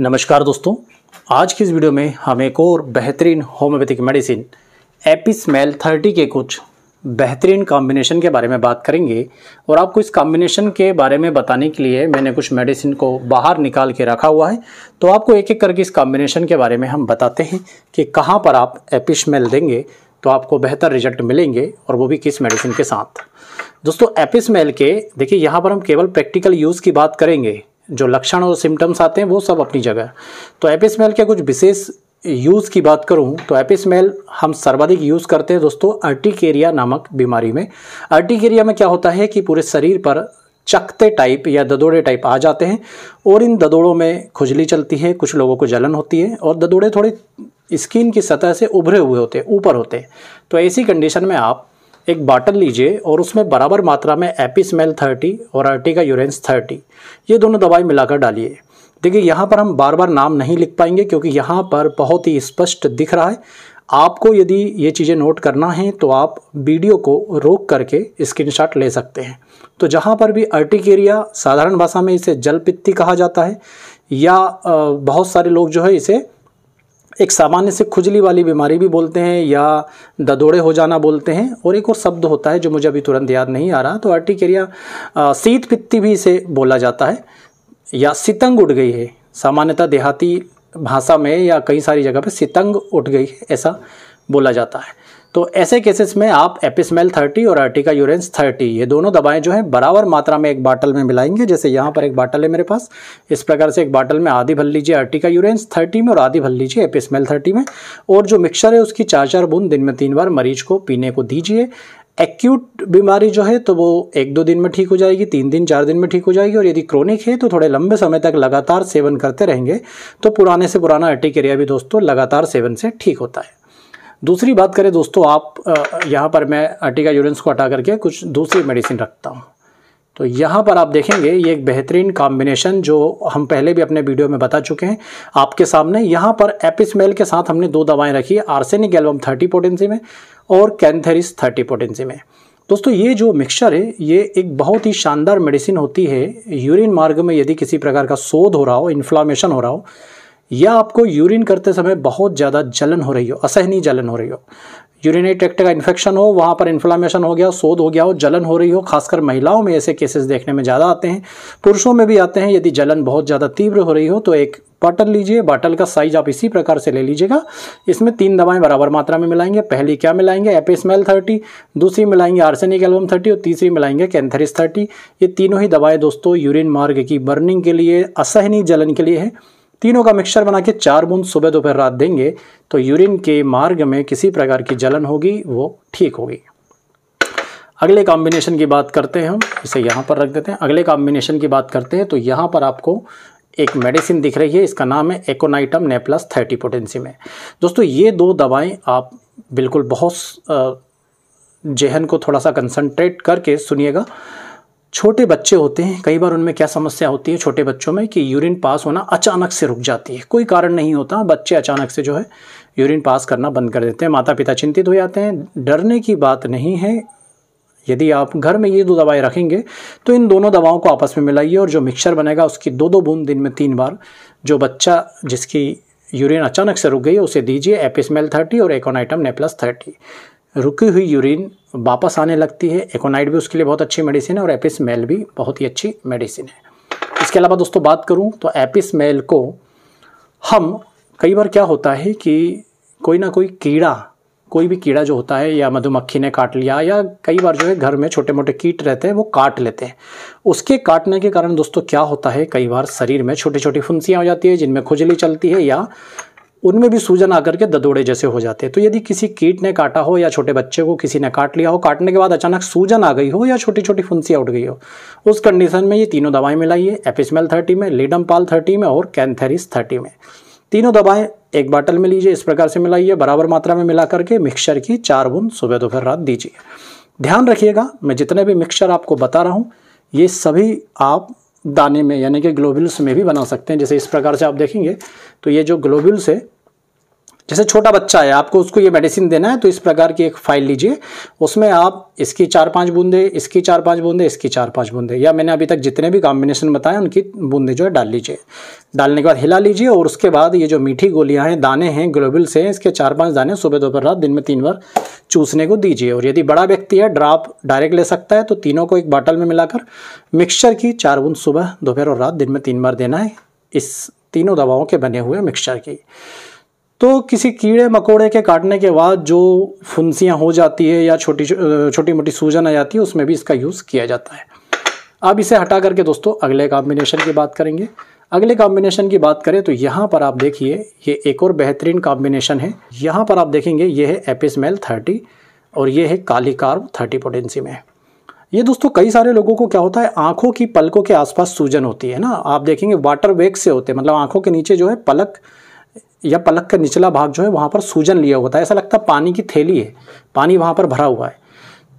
नमस्कार दोस्तों आज की इस वीडियो में हम एक और बेहतरीन होम्योपैथिक मेडिसिन एपिस्मेल थर्टी के कुछ बेहतरीन कॉम्बिनेशन के बारे में बात करेंगे और आपको इस कॉम्बिनेशन के बारे में बताने के लिए मैंने कुछ मेडिसिन को बाहर निकाल के रखा हुआ है तो आपको एक एक करके इस कॉम्बिनेशन के बारे में हम बताते हैं कि कहाँ पर आप एपिस्मेल देंगे तो आपको बेहतर रिजल्ट मिलेंगे और वो भी किस मेडिसिन के साथ दोस्तों मेल के देखिए यहाँ पर हम केवल प्रैक्टिकल यूज़ की बात करेंगे जो लक्षण और सिम्टम्स आते हैं वो सब अपनी जगह तो एपिसमेल के कुछ विशेष यूज़ की बात करूं तो एपिसमेल हम सर्वाधिक यूज़ करते हैं दोस्तों अर्टिकेरिया नामक बीमारी में अर्टिकेरिया में क्या होता है कि पूरे शरीर पर चकते टाइप या ददोड़े टाइप आ जाते हैं और इन ददोड़ों में खुजली चलती है कुछ लोगों को जलन होती है और ददोड़े थोड़े स्किन की सतह से उभरे हुए होते हैं ऊपर होते हैं तो ऐसी कंडीशन में आप एक बाटल लीजिए और उसमें बराबर मात्रा में एपी स्मेल थर्टी और अर्टिका यूरेंस थर्टी ये दोनों दवाई मिलाकर डालिए देखिए यहाँ पर हम बार बार नाम नहीं लिख पाएंगे क्योंकि यहाँ पर बहुत ही स्पष्ट दिख रहा है आपको यदि ये चीज़ें नोट करना है तो आप वीडियो को रोक करके स्क्रीनशॉट ले सकते हैं तो जहाँ पर भी अर्टिकेरिया साधारण भाषा में इसे जलपित्ती कहा जाता है या बहुत सारे लोग जो है इसे एक सामान्य से खुजली वाली बीमारी भी बोलते हैं या ददोड़े हो जाना बोलते हैं और एक और शब्द होता है जो मुझे अभी तुरंत याद नहीं आ रहा तो अर्टिकेरिया शीत पित्ती भी इसे बोला जाता है या सितंग उठ गई है सामान्यतः देहाती भाषा में या कई सारी जगह पे सितंग उठ गई है ऐसा बोला जाता है तो ऐसे केसेस में आप एपिसमेल 30 और अर्टिका यूरेंस 30 ये दोनों दवाएं जो हैं बराबर मात्रा में एक बाटल में मिलाएंगे जैसे यहाँ पर एक बाटल है मेरे पास इस प्रकार से एक बाटल में आधी भर लीजिए अर्टिका यूरेंस 30 में और आधी भर लीजिए एपिसमेल 30 में और जो मिक्सर है उसकी चार चार बूंद दिन में तीन बार मरीज को पीने को दीजिए एक्यूट बीमारी जो है तो वो एक दो दिन में ठीक हो जाएगी तीन दिन चार दिन में ठीक हो जाएगी और यदि क्रोनिक है तो थोड़े लंबे समय तक लगातार सेवन करते रहेंगे तो पुराने से पुराना अर्टिकेरिया भी दोस्तों लगातार सेवन से ठीक होता है दूसरी बात करें दोस्तों आप यहाँ पर मैं अर्टिका यूरेंस को हटा करके कुछ दूसरी मेडिसिन रखता हूँ तो यहाँ पर आप देखेंगे ये एक बेहतरीन कॉम्बिनेशन जो हम पहले भी अपने वीडियो में बता चुके हैं आपके सामने यहाँ पर एपिसमेल के साथ हमने दो दवाएँ रखी है आर्सेनिक एल्बम थर्टी पोटेंसी में और कैंथेरिस थर्टी पोटेंसी में दोस्तों ये जो मिक्सचर है ये एक बहुत ही शानदार मेडिसिन होती है यूरिन मार्ग में यदि किसी प्रकार का शोध हो रहा हो इन्फ्लामेशन हो रहा हो या आपको यूरिन करते समय बहुत ज़्यादा जलन हो रही हो असहनी जलन हो रही हो यूरिनरी ट्रैक्ट का इन्फेक्शन हो वहाँ पर इन्फ्लामेशन हो गया शोध हो गया हो जलन हो रही हो खासकर महिलाओं में ऐसे केसेस देखने में ज़्यादा आते हैं पुरुषों में भी आते हैं यदि जलन बहुत ज़्यादा तीव्र हो रही हो तो एक बाटल लीजिए बाटल का साइज आप इसी प्रकार से ले लीजिएगा इसमें तीन दवाएं बराबर मात्रा में मिलाएंगे पहली क्या मिलाएंगे एपेस्मेल थर्टी दूसरी मिलाएंगे आर्सेनिक एल्बम थर्टी और तीसरी मिलाएंगे कैंथरिस थर्टी ये तीनों ही दवाएं दोस्तों यूरिन मार्ग की बर्निंग के लिए असहनी जलन के लिए है तीनों का मिक्सचर बना के चार बूंद सुबह दोपहर रात देंगे तो यूरिन के मार्ग में किसी प्रकार की जलन होगी वो ठीक होगी अगले कॉम्बिनेशन की बात करते हैं हम इसे यहाँ पर रख देते हैं अगले कॉम्बिनेशन की बात करते हैं तो यहाँ पर आपको एक मेडिसिन दिख रही है इसका नाम है एकोनाइटम नेप्लस थर्टी पोटेंसी में दोस्तों ये दो दवाएं आप बिल्कुल बहुत जहन को थोड़ा सा कंसनट्रेट करके सुनिएगा छोटे बच्चे होते हैं कई बार उनमें क्या समस्या होती है छोटे बच्चों में कि यूरिन पास होना अचानक से रुक जाती है कोई कारण नहीं होता बच्चे अचानक से जो है यूरिन पास करना बंद कर देते हैं माता पिता चिंतित हो जाते हैं डरने की बात नहीं है यदि आप घर में ये दो दवाएं रखेंगे तो इन दोनों दवाओं को आपस में मिलाइए और जो मिक्सचर बनेगा उसकी दो दो बूंद दिन में तीन बार जो बच्चा जिसकी यूरिन अचानक से रुक गई उसे दीजिए एपिसमेल थर्टी और एकोनाइटम नेप्लस थर्टी रुकी हुई यूरिन वापस आने लगती है एकोनाइट भी उसके लिए बहुत अच्छी मेडिसिन है और एपिस मेल भी बहुत ही अच्छी मेडिसिन है इसके अलावा दोस्तों बात करूँ तो एपिस मेल को हम कई बार क्या होता है कि कोई ना कोई कीड़ा कोई भी कीड़ा जो होता है या मधुमक्खी ने काट लिया या कई बार जो है घर में छोटे मोटे कीट रहते हैं वो काट लेते हैं उसके काटने के कारण दोस्तों क्या होता है कई बार शरीर में छोटी छोटी फुंसियाँ हो जाती है जिनमें खुजली चलती है या उनमें भी सूजन आकर के ददोड़े जैसे हो जाते हैं तो यदि किसी कीट ने काटा हो या छोटे बच्चे को किसी ने काट लिया हो काटने के बाद अचानक सूजन आ गई हो या छोटी छोटी फुंसी उठ गई हो उस कंडीशन में ये तीनों दवाएं मिलाइए एपिसमेल थर्टी में लीडम पाल थर्टी में और कैंथेरिस थर्टी में तीनों दवाएं एक बाटल में लीजिए इस प्रकार से मिलाइए बराबर मात्रा में मिला करके मिक्सचर की चार बूंद सुबह दोपहर रात दीजिए ध्यान रखिएगा मैं जितने भी मिक्सचर आपको बता रहा हूँ ये सभी आप दाने में यानी कि ग्लोबुल्स में भी बना सकते हैं जैसे इस प्रकार से आप देखेंगे तो ये जो ग्लोबुल्स है जैसे छोटा बच्चा है आपको उसको ये मेडिसिन देना है तो इस प्रकार की एक फाइल लीजिए उसमें आप इसकी चार पांच बूंदे इसकी चार पांच बूंदे इसकी चार पांच बूंदे या मैंने अभी तक जितने भी कॉम्बिनेशन बताए उनकी बूंदे जो है डाल लीजिए डालने के बाद हिला लीजिए और उसके बाद ये जो मीठी गोलियाँ हैं दाने हैं ग्लोबल्स हैं इसके चार पाँच दाने सुबह दोपहर रात दिन में तीन बार चूसने को दीजिए और यदि बड़ा व्यक्ति है ड्राप डायरेक्ट ले सकता है तो तीनों को एक बाटल में मिलाकर मिक्सचर की चार बूंद सुबह दोपहर और रात दिन में तीन बार देना है इस तीनों दवाओं के बने हुए मिक्सचर की तो किसी कीड़े मकोड़े के काटने के बाद जो फुंसियाँ हो जाती है या छोटी छोटी मोटी सूजन आ जाती है उसमें भी इसका यूज़ किया जाता है अब इसे हटा करके दोस्तों अगले कॉम्बिनेशन की बात करेंगे अगले कॉम्बिनेशन की बात करें तो यहाँ पर आप देखिए ये एक और बेहतरीन कॉम्बिनेशन है यहाँ पर आप देखेंगे ये है एपिसमेल थर्टी और ये है काली कार्ब थर्टी पोटेंसी में ये दोस्तों कई सारे लोगों को क्या होता है आंखों की पलकों के आसपास सूजन होती है ना आप देखेंगे वाटर वेग से होते हैं मतलब आंखों के नीचे जो है पलक या पलक का निचला भाग जो है वहाँ पर सूजन लिया होता है ऐसा लगता है पानी की थैली है पानी वहाँ पर भरा हुआ है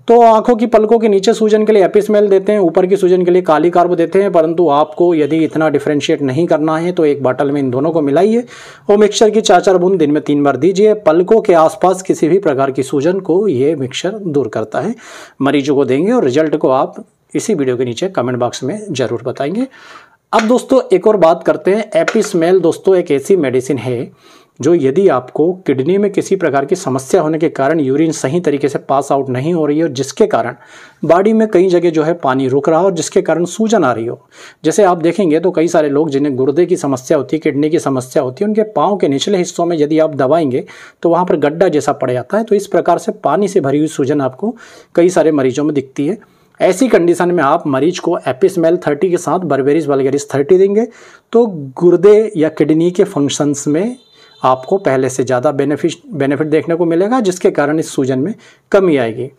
तो आंखों की पलकों के नीचे सूजन के लिए एपिसमेल देते हैं ऊपर की सूजन के लिए काली कार्ब देते हैं परंतु आपको यदि इतना डिफ्रेंशिएट नहीं करना है तो एक बॉटल में इन दोनों को मिलाइए और मिक्सचर की चार चार बूंद दिन में तीन बार दीजिए पलकों के आसपास किसी भी प्रकार की सूजन को ये मिक्सचर दूर करता है मरीजों को देंगे और रिजल्ट को आप इसी वीडियो के नीचे कमेंट बॉक्स में ज़रूर बताएंगे अब दोस्तों एक और बात करते हैं एपी स्मेल दोस्तों एक ऐसी मेडिसिन है जो यदि आपको किडनी में किसी प्रकार की समस्या होने के कारण यूरिन सही तरीके से पास आउट नहीं हो रही हो जिसके कारण बॉडी में कई जगह जो है पानी रुक रहा हो जिसके कारण सूजन आ रही हो जैसे आप देखेंगे तो कई सारे लोग जिन्हें गुर्दे की समस्या होती है किडनी की समस्या होती है उनके पाँव के निचले हिस्सों में यदि आप दबाएंगे तो वहाँ पर गड्ढा जैसा पड़ जाता है तो इस प्रकार से पानी से भरी हुई सूजन आपको कई सारे मरीजों में दिखती है ऐसी कंडीशन में आप मरीज को एपिसमेल 30 के साथ बर्बेरिस वलगेरिस 30 देंगे तो गुर्दे या किडनी के फंक्शंस में आपको पहले से ज़्यादा बेनिफिट बेनिफिट देखने को मिलेगा जिसके कारण इस सूजन में कमी आएगी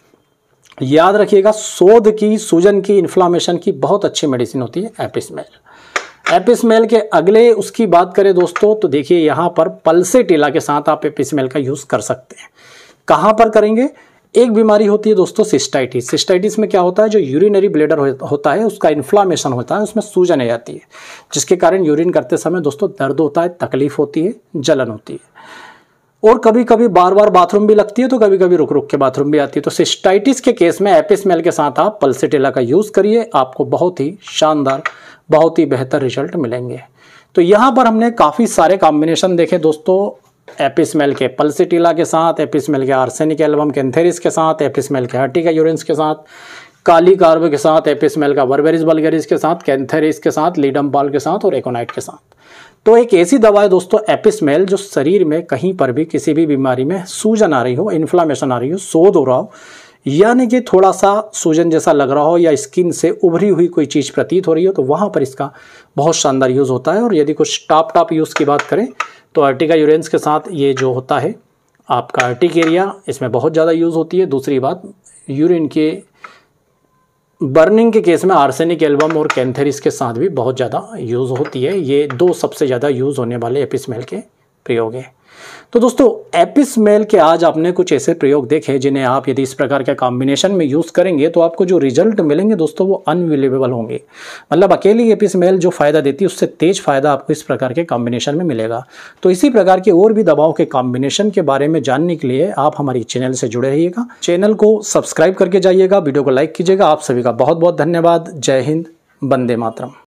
याद रखिएगा शोध की सूजन की इन्फ्लामेशन की बहुत अच्छी मेडिसिन होती है एपिसमेल एपिसमेल के अगले उसकी बात करें दोस्तों तो देखिए यहाँ पर टीला के साथ आप एपिसमेल का यूज़ कर सकते हैं कहाँ पर करेंगे एक बीमारी होती है दोस्तों सिस्टाइटिस सिस्टाइटिस में क्या होता है जो यूरिनरी ब्लेडर होता है उसका इन्फ्लामेशन होता है उसमें सूजन आ जाती है जिसके कारण यूरिन करते समय दोस्तों दर्द होता है तकलीफ होती है जलन होती है और कभी कभी बार बार बाथरूम भी लगती है तो कभी कभी रुक रुक के बाथरूम भी आती है तो सिस्टाइटिस के केस में एपिसमेल के साथ आप पल्सिटेला का यूज़ करिए आपको बहुत ही शानदार बहुत ही बेहतर रिजल्ट मिलेंगे तो यहाँ पर हमने काफ़ी सारे कॉम्बिनेशन देखे दोस्तों एपिसमेल के पल्सिटीला के साथ एपिसमेल के आर्सेनिक एल्बम कैंथेरिस के साथ एपिसमेल के हर्टिका यूरिन के साथ काली कार्ब के साथ एपिसमेल का वर्बेरिस बल्गेरिस के साथ कैंथेरिस के साथ लीडम बाल के साथ और एकोनाइट के साथ तो एक ऐसी दवा है दोस्तों एपिसमेल जो शरीर में कहीं पर भी किसी भी बीमारी में सूजन आ रही हो इन्फ्लामेशन आ रही हो शोध हो रहा हो यानी कि थोड़ा सा सूजन जैसा लग रहा हो या स्किन से उभरी हुई कोई चीज़ प्रतीत हो रही हो तो वहाँ पर इसका बहुत शानदार यूज़ होता है और यदि कुछ टॉप टॉप यूज़ की बात करें तो अर्टिका यूरेंस के साथ ये जो होता है आपका अर्टिकेरिया इसमें बहुत ज़्यादा यूज़ होती है दूसरी बात यूरिन के बर्निंग के केस में आर्सेनिक एल्बम और कैंथेरिस के साथ भी बहुत ज़्यादा यूज़ होती है ये दो सबसे ज़्यादा यूज़ होने वाले एपिस्मेल के प्रयोग हैं तो दोस्तों एपिस मेल के आज आपने कुछ ऐसे प्रयोग देखे जिन्हें आप यदि इस प्रकार के कॉम्बिनेशन में यूज़ करेंगे तो आपको जो रिजल्ट मिलेंगे दोस्तों वो अनविलेबल होंगे मतलब अकेली एपिस मेल जो फ़ायदा देती है उससे तेज फ़ायदा आपको इस प्रकार के कॉम्बिनेशन में मिलेगा तो इसी प्रकार के और भी दबाव के कॉम्बिनेशन के बारे में जानने के लिए आप हमारी चैनल से जुड़े रहिएगा चैनल को सब्सक्राइब करके जाइएगा वीडियो को लाइक कीजिएगा आप सभी का बहुत बहुत धन्यवाद जय हिंद बंदे मातरम